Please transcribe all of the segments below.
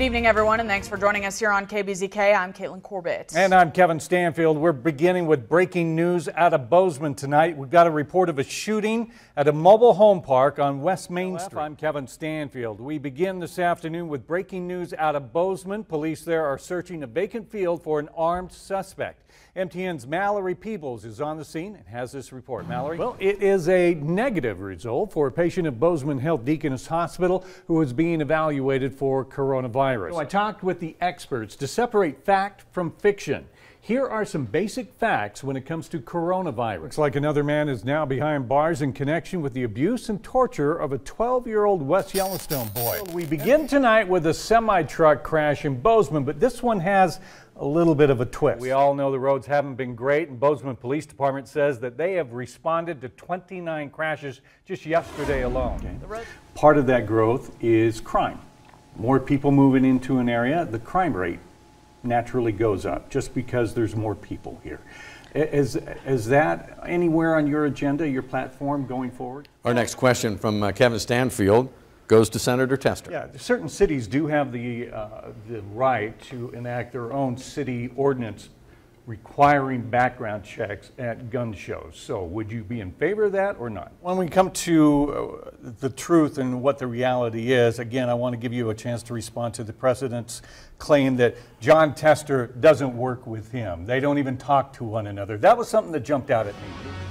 Good evening, everyone, and thanks for joining us here on KBZK. I'm Caitlin Corbett. And I'm Kevin Stanfield. We're beginning with breaking news out of Bozeman tonight. We've got a report of a shooting at a mobile home park on West Main Street. I'm Kevin Stanfield. We begin this afternoon with breaking news out of Bozeman. Police there are searching a vacant field for an armed suspect. MTN's Mallory Peebles is on the scene and has this report. Mallory? Well, it is a negative result for a patient at Bozeman Health Deaconess Hospital who is being evaluated for coronavirus virus. So I talked with the experts to separate fact from fiction. Here are some basic facts when it comes to coronavirus. Looks like another man is now behind bars in connection with the abuse and torture of a 12 year old West Yellowstone boy. Well, we begin tonight with a semi truck crash in Bozeman, but this one has a little bit of a twist. We all know the roads haven't been great, and Bozeman Police Department says that they have responded to 29 crashes just yesterday alone. Okay. Part of that growth is crime more people moving into an area, the crime rate naturally goes up just because there's more people here. Is, is that anywhere on your agenda, your platform going forward? Our next question from uh, Kevin Stanfield goes to Senator Tester. Yeah, certain cities do have the, uh, the right to enact their own city ordinance requiring background checks at gun shows. So would you be in favor of that or not? When we come to uh, the truth and what the reality is, again, I want to give you a chance to respond to the president's claim that John Tester doesn't work with him. They don't even talk to one another. That was something that jumped out at me.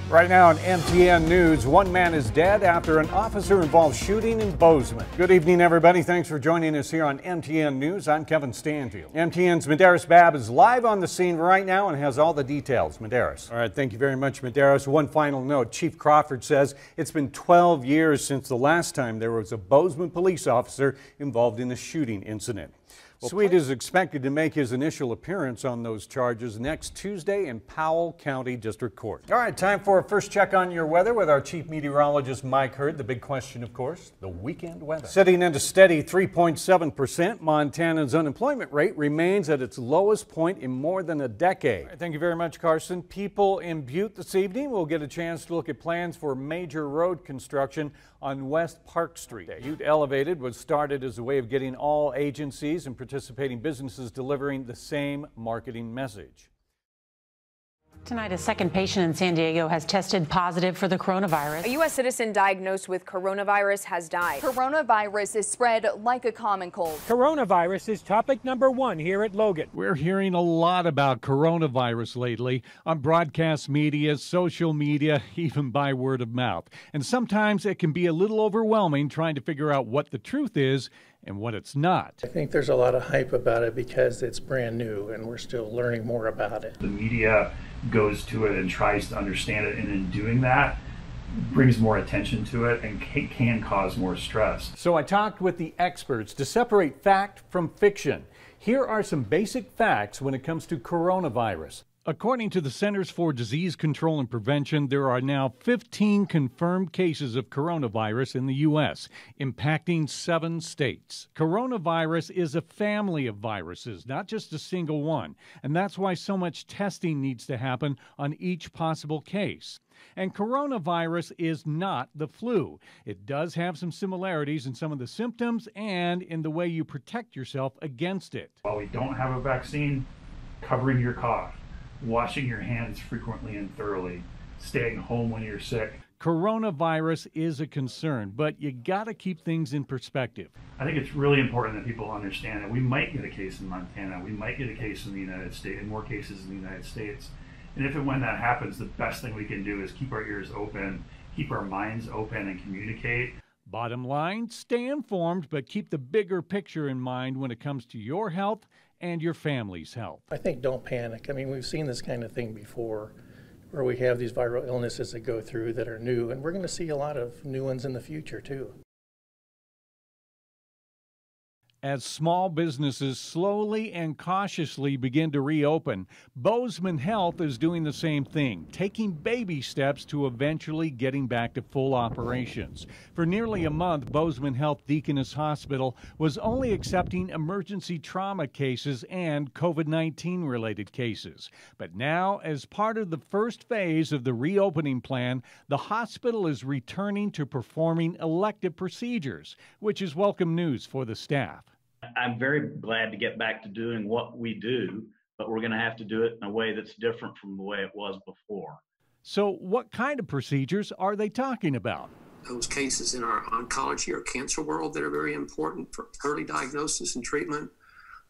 Right now on MTN News, one man is dead after an officer-involved shooting in Bozeman. Good evening, everybody. Thanks for joining us here on MTN News. I'm Kevin Stanfield. MTN's Medeiros Bab is live on the scene right now and has all the details. Medeiros. All right, thank you very much, Medeiros. One final note Chief Crawford says it's been 12 years since the last time there was a Bozeman police officer involved in a shooting incident. Well, Sweet is expected to make his initial appearance on those charges next Tuesday in Powell County District Court. All right, time for a first check on your weather with our chief meteorologist Mike Hurd. The big question, of course, the weekend weather. Sitting at a steady 3.7%, Montana's unemployment rate remains at its lowest point in more than a decade. Right, thank you very much, Carson. People in Butte this evening will get a chance to look at plans for major road construction on West Park Street. Butte Elevated was started as a way of getting all agencies and participating businesses delivering the same marketing message. Tonight, a second patient in San Diego has tested positive for the coronavirus. A U.S. citizen diagnosed with coronavirus has died. Coronavirus is spread like a common cold. Coronavirus is topic number one here at Logan. We're hearing a lot about coronavirus lately on broadcast media, social media, even by word of mouth. And sometimes it can be a little overwhelming trying to figure out what the truth is and what it's not. I think there's a lot of hype about it because it's brand new and we're still learning more about it. The media goes to it and tries to understand it, and in doing that, brings more attention to it and can cause more stress. So I talked with the experts to separate fact from fiction. Here are some basic facts when it comes to coronavirus. According to the Centers for Disease Control and Prevention, there are now 15 confirmed cases of coronavirus in the U.S., impacting seven states. Coronavirus is a family of viruses, not just a single one, and that's why so much testing needs to happen on each possible case. And coronavirus is not the flu. It does have some similarities in some of the symptoms and in the way you protect yourself against it. While we don't have a vaccine, covering your cough washing your hands frequently and thoroughly, staying home when you're sick. Coronavirus is a concern, but you got to keep things in perspective. I think it's really important that people understand that we might get a case in Montana, we might get a case in the United States, and more cases in the United States. And if and when that happens, the best thing we can do is keep our ears open, keep our minds open, and communicate Bottom line, stay informed, but keep the bigger picture in mind when it comes to your health and your family's health. I think don't panic. I mean, we've seen this kind of thing before where we have these viral illnesses that go through that are new, and we're going to see a lot of new ones in the future, too as small businesses slowly and cautiously begin to reopen. Bozeman Health is doing the same thing, taking baby steps to eventually getting back to full operations. For nearly a month, Bozeman Health Deaconess Hospital was only accepting emergency trauma cases and COVID 19 related cases. But now, as part of the first phase of the reopening plan, the hospital is returning to performing elective procedures, which is welcome news for the staff. I'm very glad to get back to doing what we do, but we're going to have to do it in a way that's different from the way it was before. So, what kind of procedures are they talking about? Those cases in our oncology or cancer world that are very important for early diagnosis and treatment.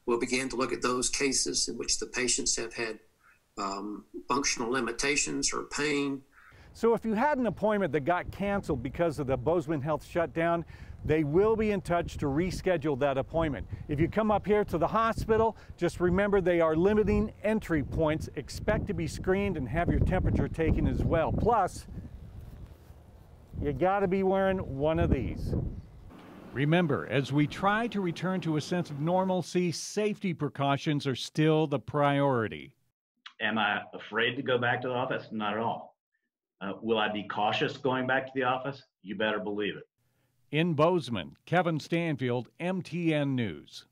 We'll begin to look at those cases in which the patients have had um, functional limitations or pain so if you had an appointment that got canceled because of the Bozeman Health shutdown, they will be in touch to reschedule that appointment. If you come up here to the hospital, just remember they are limiting entry points. Expect to be screened and have your temperature taken as well. Plus, you got to be wearing one of these. Remember, as we try to return to a sense of normalcy, safety precautions are still the priority. Am I afraid to go back to the office? Not at all. Uh, will I be cautious going back to the office? You better believe it. In Bozeman, Kevin Stanfield, MTN News.